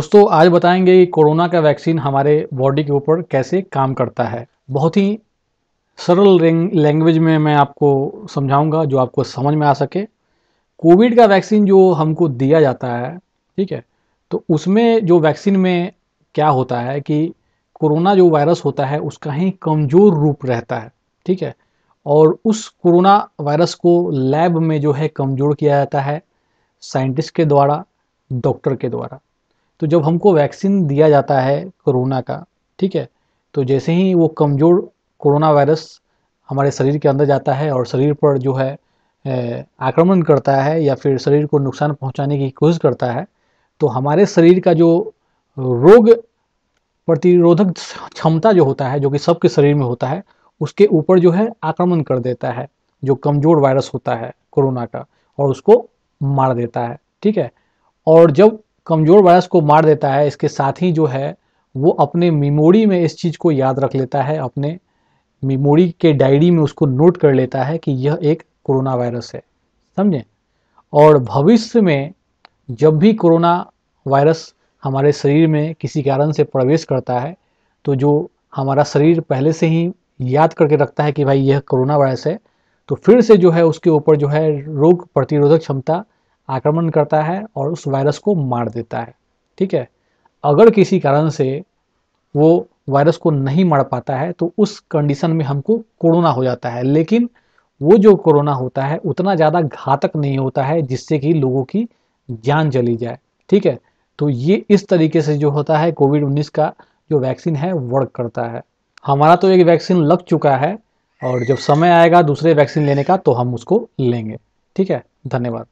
दोस्तों आज बताएंगे कि कोरोना का वैक्सीन हमारे बॉडी के ऊपर कैसे काम करता है बहुत ही सरल लैंग्वेज में मैं आपको समझाऊंगा जो आपको समझ में आ सके कोविड का वैक्सीन जो हमको दिया जाता है ठीक है तो उसमें जो वैक्सीन में क्या होता है कि कोरोना जो वायरस होता है उसका ही कमज़ोर रूप रहता है ठीक है और उस कोरोना वायरस को लैब में जो है कमज़ोर किया जाता है साइंटिस्ट के द्वारा डॉक्टर के द्वारा तो जब हमको वैक्सीन दिया जाता है कोरोना का ठीक है तो जैसे ही वो कमज़ोर कोरोना वायरस हमारे शरीर के अंदर जाता है और शरीर पर जो है आक्रमण करता है या फिर शरीर को नुकसान पहुंचाने की कोशिश करता है तो हमारे शरीर का जो रोग प्रतिरोधक क्षमता जो होता है जो कि सबके शरीर में होता है उसके ऊपर जो है आक्रमण कर देता है जो कमज़ोर वायरस होता है कोरोना का और उसको मार देता है ठीक है और जब कमज़ोर वायरस को मार देता है इसके साथ ही जो है वो अपने मेमोरी में इस चीज़ को याद रख लेता है अपने मेमोरी के डायरी में उसको नोट कर लेता है कि यह एक कोरोना वायरस है समझें और भविष्य में जब भी कोरोना वायरस हमारे शरीर में किसी कारण से प्रवेश करता है तो जो हमारा शरीर पहले से ही याद करके रखता है कि भाई यह कोरोना वायरस है तो फिर से जो है उसके ऊपर जो है रोग प्रतिरोधक क्षमता आक्रमण करता है और उस वायरस को मार देता है ठीक है अगर किसी कारण से वो वायरस को नहीं मार पाता है तो उस कंडीशन में हमको कोरोना हो जाता है लेकिन वो जो कोरोना होता है उतना ज़्यादा घातक नहीं होता है जिससे कि लोगों की जान चली जाए ठीक है तो ये इस तरीके से जो होता है कोविड 19 का जो वैक्सीन है वर्क करता है हमारा तो एक वैक्सीन लग चुका है और जब समय आएगा दूसरे वैक्सीन लेने का तो हम उसको लेंगे ठीक है धन्यवाद